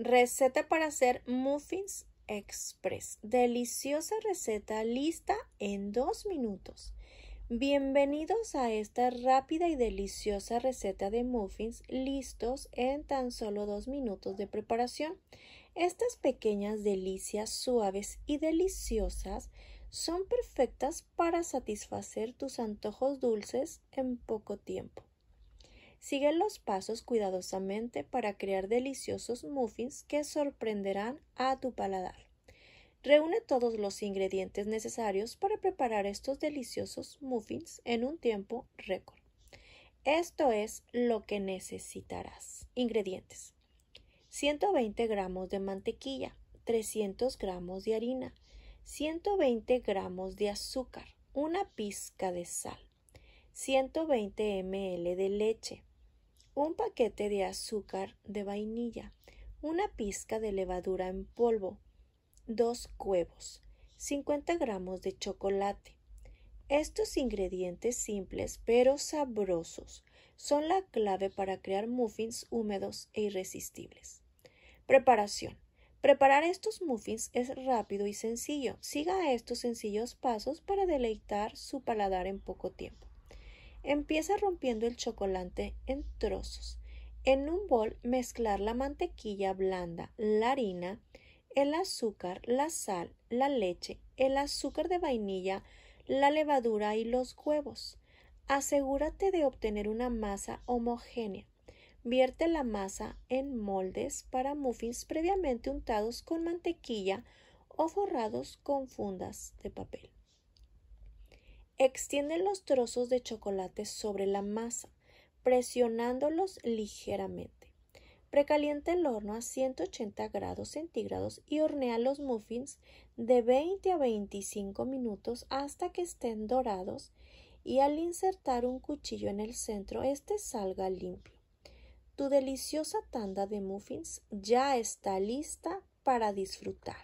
Receta para hacer muffins express. Deliciosa receta lista en dos minutos. Bienvenidos a esta rápida y deliciosa receta de muffins listos en tan solo dos minutos de preparación. Estas pequeñas delicias suaves y deliciosas son perfectas para satisfacer tus antojos dulces en poco tiempo. Sigue los pasos cuidadosamente para crear deliciosos muffins que sorprenderán a tu paladar. Reúne todos los ingredientes necesarios para preparar estos deliciosos muffins en un tiempo récord. Esto es lo que necesitarás. Ingredientes. 120 gramos de mantequilla, 300 gramos de harina, 120 gramos de azúcar, una pizca de sal, 120 ml de leche, un paquete de azúcar de vainilla, una pizca de levadura en polvo, dos huevos, 50 gramos de chocolate. Estos ingredientes simples pero sabrosos son la clave para crear muffins húmedos e irresistibles. Preparación. Preparar estos muffins es rápido y sencillo. Siga estos sencillos pasos para deleitar su paladar en poco tiempo. Empieza rompiendo el chocolate en trozos. En un bol mezclar la mantequilla blanda, la harina, el azúcar, la sal, la leche, el azúcar de vainilla, la levadura y los huevos. Asegúrate de obtener una masa homogénea. Vierte la masa en moldes para muffins previamente untados con mantequilla o forrados con fundas de papel. Extiende los trozos de chocolate sobre la masa, presionándolos ligeramente. Precalienta el horno a 180 grados centígrados y hornea los muffins de 20 a 25 minutos hasta que estén dorados y al insertar un cuchillo en el centro, este salga limpio. Tu deliciosa tanda de muffins ya está lista para disfrutar.